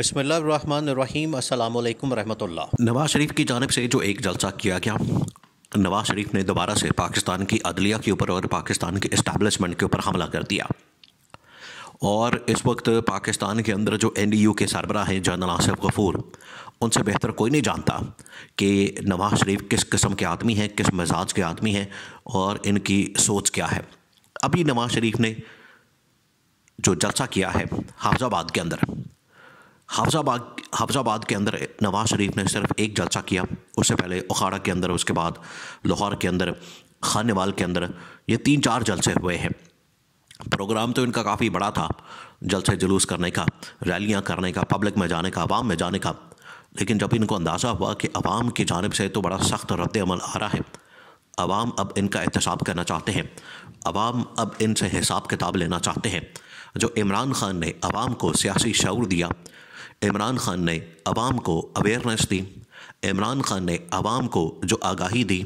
बसमीम रहमतुल्लाह नवाज शरीफ की जानब से जो एक जलसा किया गया नवाज शरीफ ने दोबारा से पाकिस्तान की अदलिया के ऊपर और पाकिस्तान के इस्टेबलिशमेंट के ऊपर हमला कर दिया और इस वक्त पाकिस्तान के अंदर जो एन डी यू के सरबराह हैं जनरल आसिफ गफूर उनसे बेहतर कोई नहीं जानता कि नवाज शरीफ किस किस्म के आदमी हैं किस मिजाज के आदमी हैं और इनकी सोच क्या है अभी नवाज शरीफ ने जो जलसा किया है हाफजाबाद के अंदर हाफजाबाद हाफजाबाद के अंदर नवाज शरीफ ने सिर्फ एक जलसा किया उससे पहले उखाड़ा के अंदर उसके बाद लाहौर के अंदर खानवाल के अंदर ये तीन चार जलसे हुए हैं प्रोग्राम तो इनका काफ़ी बड़ा था जलसे जुलूस करने का रैलियाँ करने का पब्लिक में जाने का आवाम में जाने का लेकिन जब इनको अंदाज़ा हुआ कि आवाम की जानब से तो बड़ा सख्त रद्दमल आ रहा है आवाम अब इनका एहतसाब करना चाहते हैं आवाम अब इनसे हिसाब किताब लेना चाहते हैं जो इमरान खान ने आवाम को सियासी शौर दिया इमरान खान ने आवाम को अवेयरनेस दी इमरान खान ने आवाम को जो आगाही दी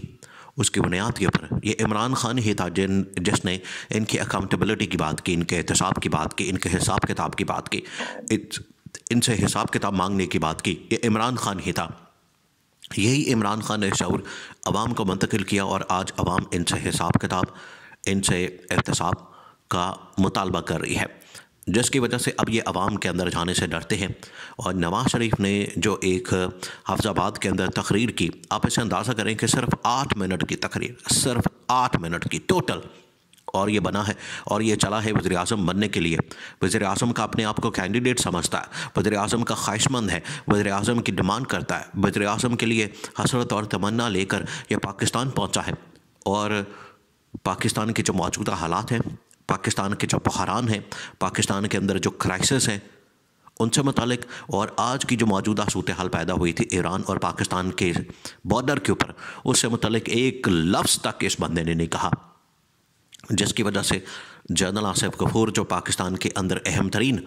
उसकी बुनियाद के ऊपर ये इमरान खान ही था जिन जिसने इनकी अकाउंटेबिलिटी की बात की इनके एहतसाब की बात की इनके हिसाब किताब की बात की इनसे हिसाब किताब मांगने की बात की ये इमरान खान ही था यही इमरान खान ने शौर आवाम को मुंतकिल किया और आज आवाम इनसे हिसाब किताब इनसे एहतसाब का मुतालबा कर रही है जिसकी वजह से अब ये आवाम के अंदर जाने से डरते हैं और नवाज शरीफ ने जो एक हफ्जाबाद के अंदर तकरीर की आप इसे अंदाज़ा करें कि सिर्फ आठ मिनट की तकरीर सिर्फ आठ मिनट की टोटल और ये बना है और ये चला है वज़ी अजम बनने के लिए वज़ी अजम का अपने आप को कैंडिडेट समझता है वजर अजम का ख्वाहिशमंद है वजर अजम की डिमांड करता है वज़र अजम के लिए हसरत और तमन्ना लेकर यह पाकिस्तान पहुँचा है और पाकिस्तान के जो मौजूदा हालात हैं पाकिस्तान के जो बहरान हैं पाकिस्तान के अंदर जो क्राइसिस हैं उनसे मतलब और आज की जो मौजूदा सूरत हाल पैदा हुई थी ईरान और पाकिस्तान के बॉर्डर के ऊपर उससे मतलब एक लफ्ज़ तक इस बंदे ने नहीं कहा जिसकी वजह से जनरल आसिफ गफूर जो पाकिस्तान के अंदर अहम तरीन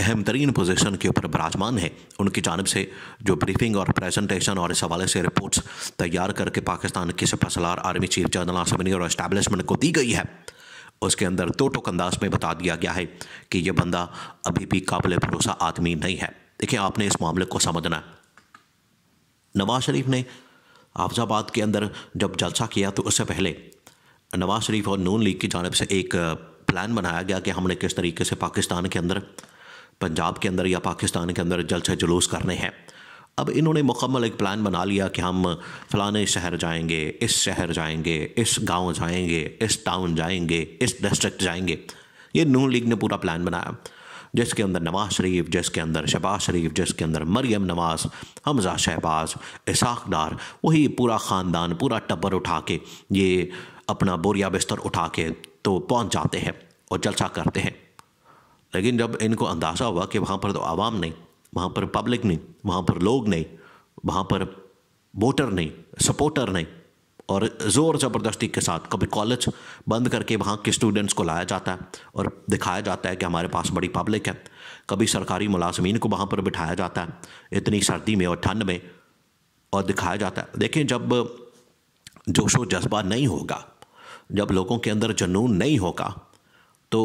अहम तरीन पोजिशन के ऊपर बराजमान है उनकी जानब से जो ब्रीफिंग और प्रेजेंटेशन और इस हवाले से रिपोर्ट्स तैयार करके पाकिस्तान के सपसलार आर्मी चीफ जनरल आसमनी और इस्टेबलिशमेंट को दी गई है उसके अंदर दो टोक अंदाज में बता दिया गया है कि यह बंदा अभी भी काबिल भरोसा आदमी नहीं है देखिए आपने इस मामले को समझना है नवाज शरीफ ने हाफजाबाद के अंदर जब जलसा किया तो उससे पहले नवाज शरीफ और नून लीग की जानब से एक प्लान बनाया गया कि हमने किस तरीके से पाकिस्तान के अंदर पंजाब के अंदर या पाकिस्तान के अंदर जलसे जुलूस करने हैं अब इन्होंने मुकम्मल एक प्लान बना लिया कि हम फलाने शहर जाएंगे इस शहर जाएंगे इस गांव जाएंगे इस टाउन जाएंगे इस डिस्ट्रिक्ट जाएंगे ये नून लीग ने पूरा प्लान बनाया जिसके अंदर नवाज शरीफ जिसके अंदर शहबाज शरीफ जिसके अंदर मरियम नवाज हमजा शहबाज इसाक डार वही पूरा ख़ानदान पूरा टब्बर उठा के ये अपना बोरिया बिस्तर उठा के तो पहुँच जाते हैं और जलसा करते हैं लेकिन जब इनको अंदाज़ा हुआ कि वहाँ पर तो आवाम नहीं वहाँ पर पब्लिक नहीं वहाँ पर लोग नहीं वहाँ पर वोटर नहीं सपोर्टर नहीं और ज़ोर ज़बरदस्ती के साथ कभी कॉलेज बंद करके वहाँ के स्टूडेंट्स को लाया जाता है और दिखाया जाता है कि हमारे पास बड़ी पब्लिक है कभी सरकारी मुलाजमीन को वहाँ पर बिठाया जाता है इतनी सर्दी में और ठंड में और दिखाया जाता है देखें जब जोशो जज्बा नहीं होगा जब लोगों के अंदर जुनून नहीं होगा तो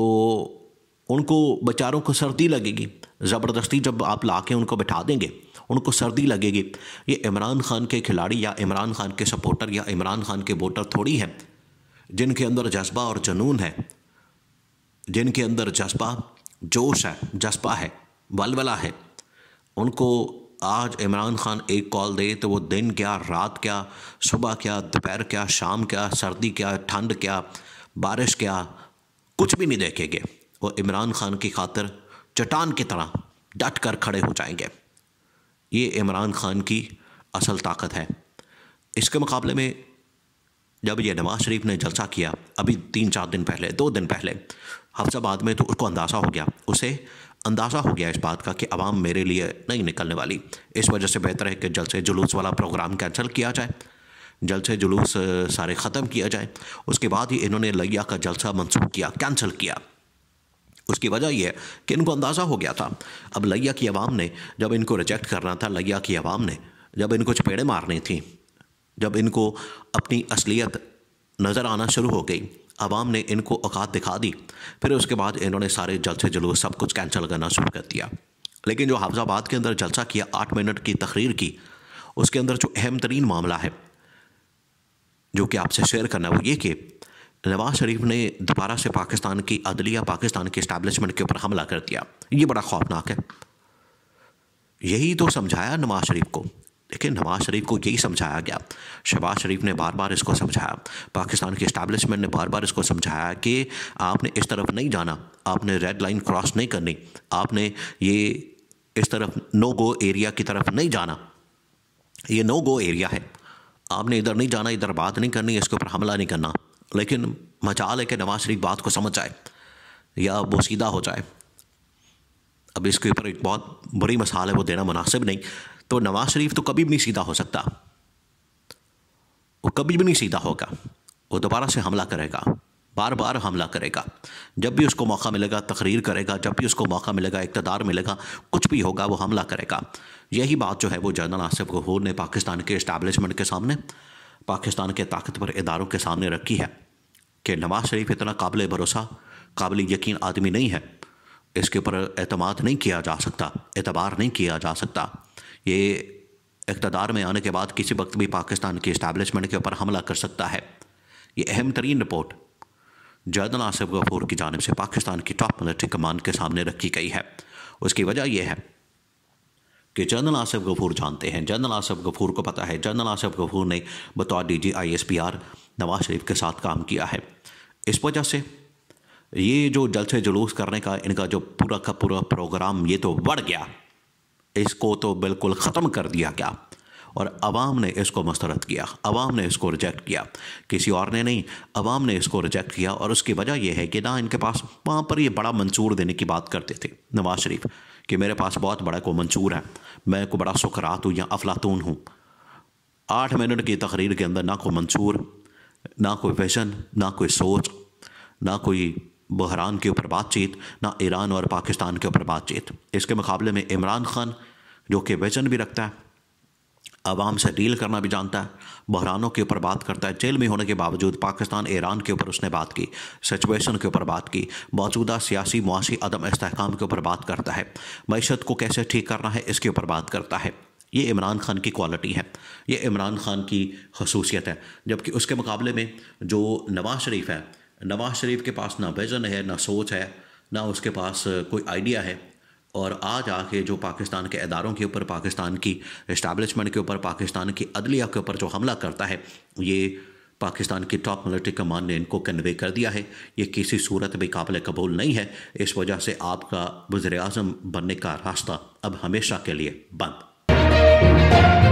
उनको बेचारों को सर्दी लगेगी ज़बरदस्ती जब आप ला के उनको बिठा देंगे उनको सर्दी लगेगी ये इमरान खान के खिलाड़ी या इमरान खान के सपोर्टर या इमरान खान के वोटर थोड़ी हैं जिनके अंदर जज्बा और जनून है जिनके अंदर जज्बा जोश है जज्बा है बलबला है उनको आज इमरान खान एक कॉल दे तो वो दिन क्या रात क्या सुबह क्या दोपहर क्या शाम क्या सर्दी क्या ठंड क्या बारिश क्या कुछ भी नहीं देखेंगे वो इमरान खान की खातर चट्टान की तरह डट कर खड़े हो जाएंगे ये इमरान खान की असल ताकत है इसके मुकाबले में जब ये नवाज़ शरीफ ने जलसा किया अभी तीन चार दिन पहले दो दिन पहले हफ्साबाद में तो उसको अंदाज़ा हो गया उसे अंदाज़ा हो गया इस बात का कि आवाम मेरे लिए नहीं निकलने वाली इस वजह से बेहतर है कि जलसे जुलूस वाला प्रोग्राम कैंसिल किया जाए जलसे जुलूस सारे ख़त्म किया जाए उसके बाद ही इन्होंने लैया का जलसा मंसूख किया कैंसिल किया उसकी वजह यह है कि इनको अंदाज़ा हो गया था अब लैया की आवाम ने जब इनको रिजेक्ट करना था लैया की आवाम ने जब इनको चपेड़े मारनी थी जब इनको अपनी असलियत नज़र आना शुरू हो गई आवाम ने इनको औकात दिखा दी फिर उसके बाद इन्होंने सारे जलसे जुलूस सब कुछ कैंसिल करना शुरू कर दिया लेकिन जो हाफजाबाद के अंदर जलसा किया आठ मिनट की तकरीर की उसके अंदर जो अहम तरीन मामला है जो कि आपसे शेयर करना वो ये कि नवाज शरीफ ने दोबारा से पाकिस्तान की अदलिया पाकिस्तान के इस्टेब्लिशमेंट के ऊपर हमला कर दिया ये बड़ा खौफनाक है यही तो समझाया नवाज शरीफ को लेकिन नवाज शरीफ को यही समझाया गया शहबाज शरीफ ने बार बार इसको समझाया पाकिस्तान के इस्टेब्लिशमेंट ने बार बार इसको समझाया कि आपने इस तरफ नहीं जाना आपने रेड लाइन क्रॉस नहीं करनी आपने ये इस तरफ नो गो एरिया की तरफ नहीं जाना ये नो गो एरिया है आपने इधर नहीं जाना इधर बात नहीं करनी इसके ऊपर हमला नहीं करना लेकिन मचाल है कि नवाज शरीफ बात को समझ जाए या वो सीधा हो जाए अब इसके ऊपर एक बहुत बड़ी मसाल है वो देना मुनासिब नहीं तो नवाज शरीफ तो कभी भी नहीं सीधा हो सकता वो कभी भी नहीं सीधा होगा वो दोबारा से हमला करेगा बार बार हमला करेगा जब भी उसको मौका मिलेगा तकरीर करेगा जब भी उसको मौका मिलेगा इकतदार मिलेगा कुछ भी होगा वो हमला करेगा यही बात जो है वो जनरल आसिफ गहूर ने पाकिस्तान के इस्टेबलिशमेंट के सामने पाकिस्तान के ताकतवर इदारों के सामने रखी है कि नवाज शरीफ इतना काबिल भरोसा काबिल यकीन आदमी नहीं है इसके ऊपर अतमाद नहीं किया जा सकता एतबार नहीं किया जा सकता ये इकतदार में आने के बाद किसी वक्त भी पाकिस्तान की इस्टेबलिशमेंट के ऊपर हमला कर सकता है ये अहम तरीन रिपोर्ट जर्दन आसिफ गफूर की जानब से पाकिस्तान की टॉप मिलिट्री कमान के सामने रखी गई है उसकी वजह यह है कि जनरल आसफ़ गफूर जानते हैं जनरल आसफ़ गफूर को पता है जनरल आसिफ गफूर ने बतौर D G I S P R Nawaz Sharif के साथ काम किया है इस वजह से ये जो जलसे जुलूस करने का इनका जो पूरा का पूरा प्रोग्राम ये तो बढ़ गया इसको तो बिल्कुल ख़त्म कर दिया गया और अवाम ने इसको मस्तरद किया आवाम ने इसको रिजेक्ट किया किसी और ने नहीं आवाम ने इसको रिजेक्ट किया और उसकी वजह यह है कि ना इनके पास वहाँ पर ये बड़ा मंसूर देने की बात करते थे नवाज शरीफ कि मेरे पास बहुत बड़ा को मंसूर है मैं को बड़ा सुकरात हूँ या अफलातून हूँ आठ मिनट की तकरीर के अंदर ना कोई मंसूर ना कोई विजन ना कोई सोच ना कोई बहरान के ऊपर बातचीत ना ईरान और पाकिस्तान के ऊपर बातचीत इसके मुकाबले में इमरान खान जो कि वजन भी रखता है आवाम से डील करना भी जानता है बहरानों के ऊपर बात करता है जेल में होने के बावजूद पाकिस्तान ईरान के ऊपर उसने बात की सिचुएशन के ऊपर बात की मौजूदा सियासी मुआशी अदम इसकाम के ऊपर बात करता है मीशत को कैसे ठीक करना है इसके ऊपर बात करता है ये इमरान खान की क्वालिटी है ये इमरान खान की खसूसियत है जबकि उसके मुकाबले में जो नवाज शरीफ है नवाज शरीफ के पास ना विज़न है ना सोच है ना उसके पास कोई आइडिया है और आज आके जो पाकिस्तान के इदारों के ऊपर पाकिस्तान की इस्टबलिशमेंट के ऊपर पाकिस्तान की अदलिया के ऊपर जो हमला करता है ये पाकिस्तान की टॉप मिलिट्री कमान ने इनको कन्वे कर दिया है ये किसी सूरत में काबिल कबूल नहीं है इस वजह से आपका वज़र अजम बनने का रास्ता अब हमेशा के लिए बंद